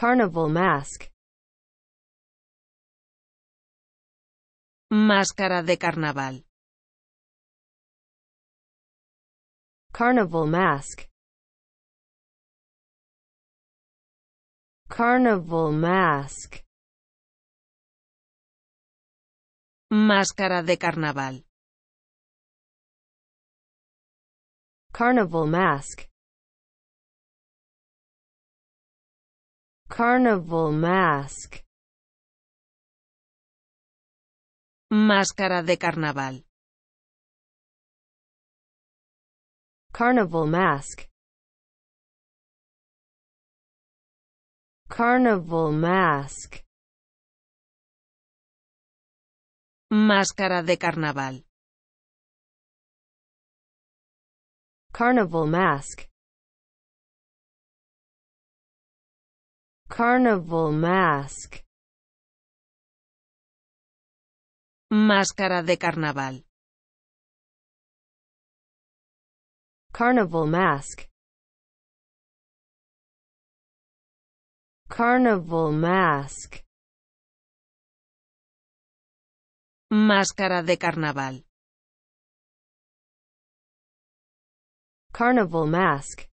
Carnival mask. Máscara de carnaval. Carnival mask. Carnival mask. Máscara de carnaval. Carnival mask. Carnival mask. Máscara de carnaval. Carnival mask. Carnival mask. Máscara de carnaval. Carnival mask. Carnival mask. Máscara de carnaval. Carnival mask. Carnival mask. Máscara de carnaval. Carnival mask.